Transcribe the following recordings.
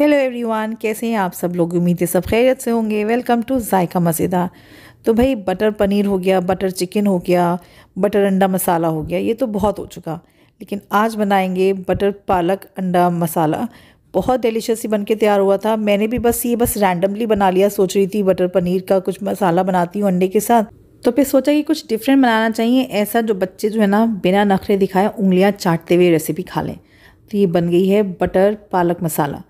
hello everyone कैसे हैं आप सब लोग उम्मीद है सब खैरियत से होंगे वेलकम टू जायका मज़ेदार तो भाई बटर पनीर हो गया बटर चिकन हो गया बटर अंडा मसाला हो गया ये तो बहुत हो चुका लेकिन आज बनाएंगे बटर पालक अंडा मसाला बहुत डिलीशियस ही बन के तैयार हुआ था मैंने भी बस ये बस रैंडमली बना लिया सोच रही थी बटर पनीर का कुछ मसाला बनाती हूँ अंडे के साथ तो फिर सोचा कि कुछ डिफरेंट बनाना चाहिए ऐसा जो बच्चे जो है ना बिना नखरे दिखाए उंगलियाँ चाटते हुए रेसिपी खा लें तो ये बन गई है बटर पालक मसाला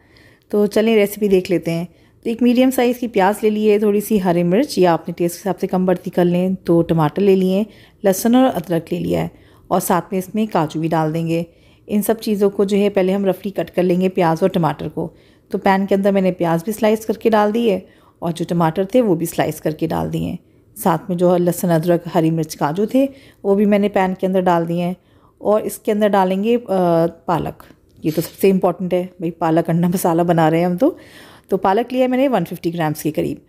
तो चलें रेसिपी देख लेते हैं तो एक मीडियम साइज़ की प्याज ले लिए थोड़ी सी हरी मिर्च या अपने टेस्ट के हिसाब से कम बढ़ती कर लें तो टमाटर ले लिए लहसुन और अदरक ले लिया है और साथ में इसमें काजू भी डाल देंगे इन सब चीज़ों को जो है पहले हम रफली कट कर लेंगे प्याज और टमाटर को तो पैन के अंदर मैंने प्याज भी स्लाइस करके डाल दिए और जो टमाटर थे वो भी स्लाइस करके डाल दिए साथ में जो लहसुन अदरक हरी मिर्च काजू थे वो भी मैंने पैन के अंदर डाल दिए हैं और इसके अंदर डालेंगे पालक ये तो सबसे इम्पॉर्टेंट है भाई पालक अंडा मसाला बना रहे हैं हम तो तो पालक लिया मैंने 150 ग्राम्स के करीब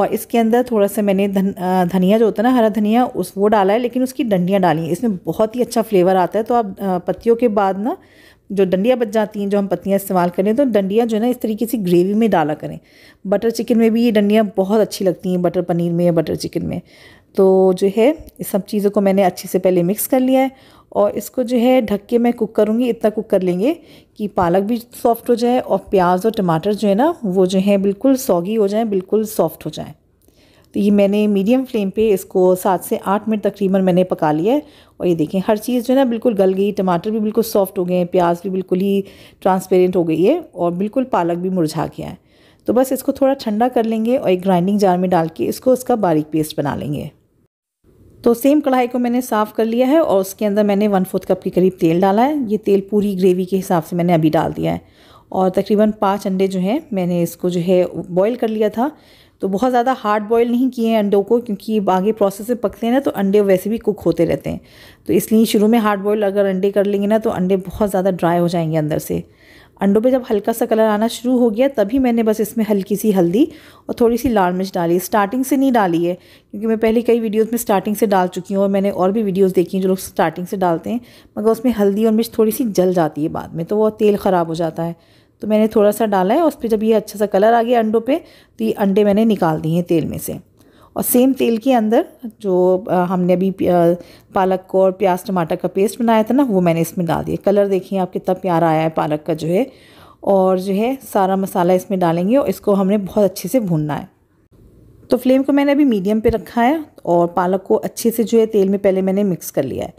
और इसके अंदर थोड़ा सा मैंने धन धनिया जो होता है ना हरा धनिया उस वो डाला है लेकिन उसकी डंडियाँ डाली हैं इसमें बहुत ही अच्छा फ्लेवर आता है तो आप पत्तियों के बाद ना जो डंडियाँ बच जाती हैं जो हम पत्तियाँ इस्तेमाल करें तो डंडियाँ जो है ना इस तरीके से ग्रेवी में डाला करें बटर चिकन में भी ये डंडियाँ बहुत अच्छी लगती हैं बटर पनीर में या बटर चिकन में तो जो है इस सब चीज़ों को मैंने अच्छे से पहले मिक्स कर लिया है और इसको जो है ढक के मैं कुक करूँगी इतना कुक कर लेंगे कि पालक भी सॉफ्ट हो जाए और प्याज और टमाटर जो है ना वो जो है बिल्कुल सॉगी हो जाए बिल्कुल सॉफ्ट हो जाए तो ये मैंने मीडियम फ्लेम पे इसको सात से आठ मिनट तकरीबन मैंने पका लिया है और ये देखें हर चीज़ जो है ना बिल्कुल गल गई टमाटर भी बिल्कुल सॉफ्ट हो गए हैं प्याज भी बिल्कुल ही ट्रांसपेरेंट हो गई है और बिल्कुल पालक भी मुरझा गया है तो बस इसको थोड़ा ठंडा कर लेंगे और एक ग्राइंडिंग जार में डाल के इसको उसका बारीक पेस्ट बना लेंगे तो सेम कढ़ाई को मैंने साफ़ कर लिया है और उसके अंदर मैंने वन फोर्थ कप के करीब तेल डाला है ये तेल पूरी ग्रेवी के हिसाब से मैंने अभी डाल दिया है और तकरीबन पाँच अंडे जो हैं मैंने इसको जो है बॉयल कर लिया था तो बहुत ज़्यादा हार्ड बॉयल नहीं किए हैं अंडों को क्योंकि आगे प्रोसेस में पकते हैं ना तो अंडे वैसे भी कुक होते रहते हैं तो इसलिए शुरू में हार्ड बॉयल अगर अंडे कर लेंगे ना तो अंडे बहुत ज़्यादा ड्राई हो जाएंगे अंदर से अंडों पे जब हल्का सा कलर आना शुरू हो गया तभी मैंने बस इसमें हल्की सी हल्दी और थोड़ी सी लाल मिर्च डाली स्टार्टिंग से नहीं डाली है क्योंकि मैं पहले कई वीडियोस में स्टार्टिंग से डाल चुकी हूँ और मैंने और भी वीडियोस देखी हैं जो लोग स्टार्टिंग से डालते हैं मगर उसमें हल्दी और मिर्च थोड़ी सी जल जाती है बाद में तो वह तेल ख़राब हो जाता है तो मैंने थोड़ा सा डाला है उस पर जब ये अच्छा सा कलर आ गया अंडों पर तो ये अंडे मैंने निकाल दिए हैं तेल में से और सेम तेल के अंदर जो हमने अभी पालक को और प्याज टमाटर का पेस्ट बनाया था ना वो मैंने इसमें डाल दिया कलर देखिए आप कितना प्यारा आया है पालक का जो है और जो है सारा मसाला इसमें डालेंगे और इसको हमने बहुत अच्छे से भूनना है तो फ्लेम को मैंने अभी मीडियम पे रखा है और पालक को अच्छे से जो है तेल में पहले मैंने मिक्स कर लिया है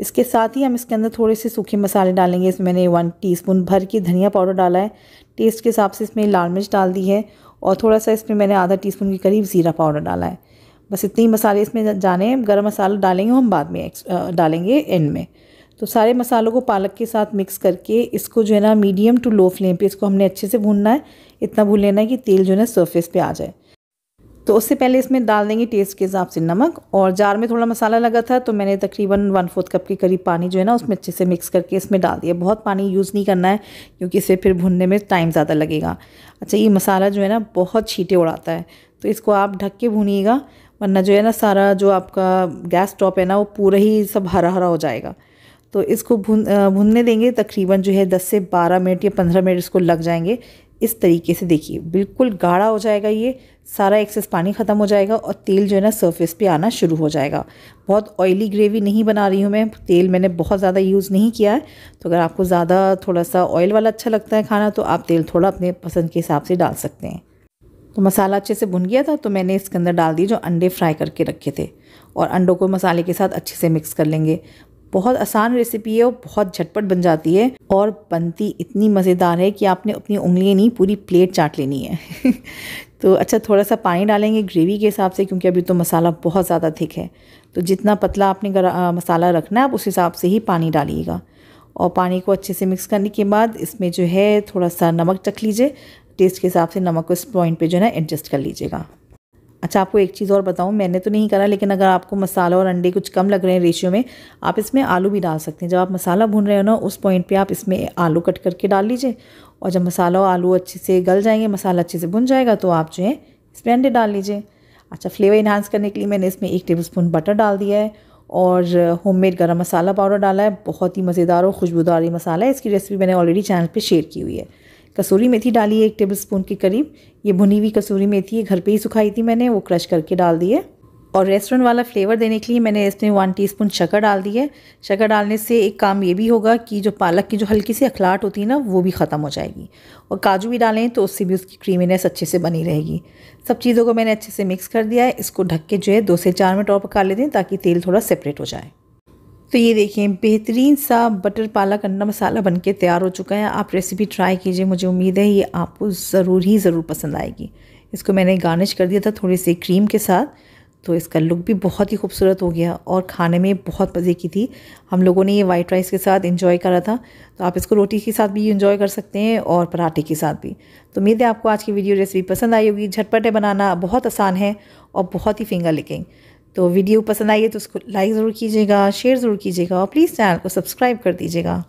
इसके साथ ही हम इसके अंदर थोड़े से सूखे मसाले डालेंगे इसमें मैंने वन टीस्पून भर के धनिया पाउडर डाला है टेस्ट के हिसाब से इसमें लाल मिर्च डाल दी है और थोड़ा सा इसमें मैंने आधा टीस्पून के करीब ज़ीरा पाउडर डाला है बस इतने ही मसाले इसमें जाने गर्म मसाला डालेंगे हम बाद में डालेंगे एंड में तो सारे मसालों को पालक के साथ मिक्स करके इसको जो है ना मीडियम टू लो फ्लेम पे इसको हमने अच्छे से भूनना है इतना भून लेना है कि तेल जो है ना सरफेस पे आ जाए तो उससे पहले इसमें डाल देंगे टेस्ट के हिसाब से नमक और जार में थोड़ा मसाला लगा था तो मैंने तकरीबन वन फोर्थ कप के करीब पानी जो है ना उसमें अच्छे से मिक्स करके इसमें डाल दिया बहुत पानी यूज़ नहीं करना है क्योंकि इसे फिर भुनने में टाइम ज़्यादा लगेगा अच्छा ये मसाला जो है ना बहुत छीटे उड़ाता है तो इसको आप ढक के भूनिएगा वरना जो है ना सारा जो आपका गैस टॉप है ना वो पूरा ही सब हरा हरा हो जाएगा तो इसको भुन भुनने देंगे तकरीबन जो है 10 से 12 मिनट या 15 मिनट इसको लग जाएंगे इस तरीके से देखिए बिल्कुल गाढ़ा हो जाएगा ये सारा एक्सेस पानी ख़त्म हो जाएगा और तेल जो है ना सरफेस पे आना शुरू हो जाएगा बहुत ऑयली ग्रेवी नहीं बना रही हूँ मैं तेल मैंने बहुत ज़्यादा यूज़ नहीं किया है तो अगर आपको ज़्यादा थोड़ा सा ऑयल वाला अच्छा लगता है खाना तो आप तेल थोड़ा अपने पसंद के हिसाब से डाल सकते हैं तो मसाला अच्छे से भुन गया था तो मैंने इसके अंदर डाल दिए जो अंडे फ्राई करके रखे थे और अंडों को मसाले के साथ अच्छे से मिक्स कर लेंगे बहुत आसान रेसिपी है और बहुत झटपट बन जाती है और बनती इतनी मज़ेदार है कि आपने अपनी उंगलियाँ नहीं पूरी प्लेट चाट लेनी है तो अच्छा थोड़ा सा पानी डालेंगे ग्रेवी के हिसाब से क्योंकि अभी तो मसाला बहुत ज़्यादा थिक है तो जितना पतला आपने आ, मसाला रखना है आप उस हिसाब से ही पानी डालिएगा और पानी को अच्छे से मिक्स करने के बाद इसमें जो है थोड़ा सा नमक चख लीजिए टेस्ट के हिसाब से नमक को इस पॉइंट पे जो है एडजस्ट कर लीजिएगा अच्छा आपको एक चीज़ और बताऊँ मैंने तो नहीं करा लेकिन अगर आपको मसाला और अंडे कुछ कम लग रहे हैं रेशियो में आप इसमें आलू भी डाल सकते हैं जब आप मसाला भून रहे हो ना उस पॉइंट पे आप इसमें आलू कट करके डाल लीजिए और जब मसाला और आलू अच्छे से गल जाएंगे मसाला अच्छे से भुन जाएगा तो आप जो है इसमें अंडे डाल लीजिए अच्छा फ्लेवर इन्हांस करने के लिए मैंने इसमें एक टेबल स्पून बटर डाल दिया है और मेड गर्म मसाला पाउडर डाला है बहुत ही मज़ेदार और खुशबूदार मसाला है इसकी रेसिपी मैंने ऑलरेडी चैनल पर शेयर की हुई है कसूरी मेथी डाली है एक टेबल स्पून के करीब ये भुनी हुई कसूरी मेथी है घर पे ही सुखाई थी मैंने वो क्रश करके डाल दी है और रेस्टोरेंट वाला फ्लेवर देने के लिए मैंने इसमें वन टीस्पून शक्कर डाल दी है शक्कर डालने से एक काम ये भी होगा कि जो पालक की जो हल्की सी अखलाट होती है ना वो भी ख़त्म हो जाएगी और काजू भी डालें तो उससे भी उसकी क्रीमीनेस अच्छे से बनी रहेगी सब चीज़ों को मैंने अच्छे से मिक्स कर दिया है इसको ढक के जो है दो से चार मिनट और पका लेते हैं ताकि तेल थोड़ा सेपरेट हो जाए तो ये देखिए बेहतरीन सा बटर पालक अंडा मसाला बनके तैयार हो चुका है आप रेसिपी ट्राई कीजिए मुझे उम्मीद है ये आपको ज़रूर ही ज़रूर पसंद आएगी इसको मैंने गार्निश कर दिया था थोड़ी से क्रीम के साथ तो इसका लुक भी बहुत ही खूबसूरत हो गया और खाने में बहुत मज़े की थी हम लोगों ने ये वाइट राइस के साथ इंजॉय करा था तो आप इसको रोटी के साथ भी इंजॉय कर सकते हैं और पराठे के साथ भी तो उम्मीद है आपको आज की वीडियो रेसिपी पसंद आई होगी झटपटे बनाना बहुत आसान है और बहुत ही फिंगर लिकिंग तो वीडियो पसंद आई है तो उसको लाइक ज़रूर कीजिएगा शेयर ज़रूर कीजिएगा और प्लीज़ चैनल को सब्सक्राइब कर दीजिएगा